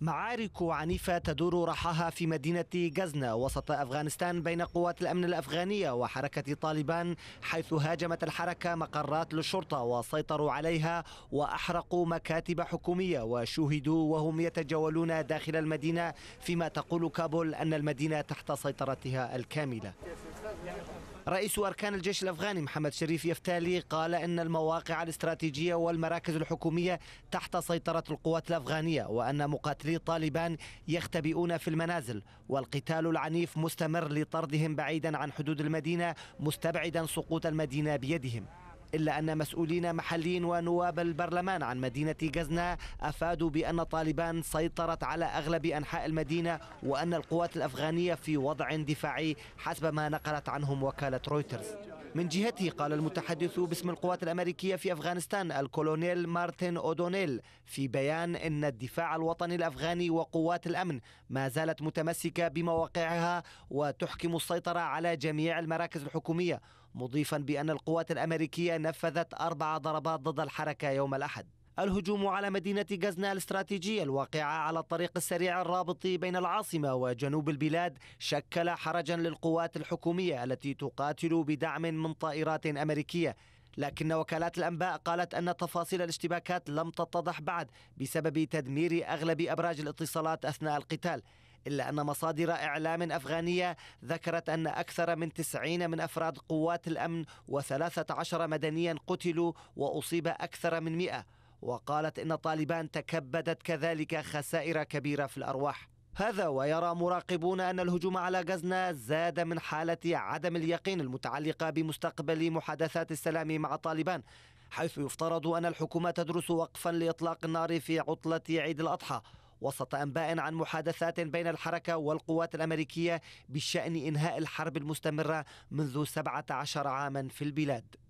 معارك عنيفة تدور رحاها في مدينة جزنة وسط أفغانستان بين قوات الأمن الأفغانية وحركة طالبان حيث هاجمت الحركة مقرات للشرطة وسيطروا عليها وأحرقوا مكاتب حكومية وشوهدوا وهم يتجولون داخل المدينة فيما تقول كابول أن المدينة تحت سيطرتها الكاملة رئيس أركان الجيش الأفغاني محمد شريف يفتالي قال إن المواقع الاستراتيجية والمراكز الحكومية تحت سيطرة القوات الأفغانية وأن مقاتلي طالبان يختبئون في المنازل والقتال العنيف مستمر لطردهم بعيدا عن حدود المدينة مستبعدا سقوط المدينة بيدهم إلا أن مسؤولين محليين ونواب البرلمان عن مدينة غزنا أفادوا بأن طالبان سيطرت على أغلب أنحاء المدينة وأن القوات الأفغانية في وضع دفاعي حسب ما نقلت عنهم وكالة رويترز من جهته قال المتحدث باسم القوات الأمريكية في أفغانستان الكولونيل مارتن أودونيل في بيان إن الدفاع الوطني الأفغاني وقوات الأمن ما زالت متمسكة بمواقعها وتحكم السيطرة على جميع المراكز الحكومية مضيفا بأن القوات الأمريكية نفذت أربع ضربات ضد الحركة يوم الأحد الهجوم على مدينة غزنا الاستراتيجية الواقعة على الطريق السريع الرابط بين العاصمة وجنوب البلاد شكل حرجا للقوات الحكومية التي تقاتل بدعم من طائرات أمريكية لكن وكالات الأنباء قالت أن تفاصيل الاشتباكات لم تتضح بعد بسبب تدمير أغلب أبراج الاتصالات أثناء القتال إلا أن مصادر إعلام أفغانية ذكرت أن أكثر من 90 من أفراد قوات الأمن و13 مدنيا قتلوا وأصيب أكثر من 100 وقالت إن طالبان تكبدت كذلك خسائر كبيرة في الأرواح هذا ويرى مراقبون أن الهجوم على غزنا زاد من حالة عدم اليقين المتعلقة بمستقبل محادثات السلام مع طالبان حيث يفترض أن الحكومة تدرس وقفا لإطلاق النار في عطلة عيد الأضحى وسط انباء عن محادثات بين الحركه والقوات الامريكيه بشان انهاء الحرب المستمره منذ 17 عاما في البلاد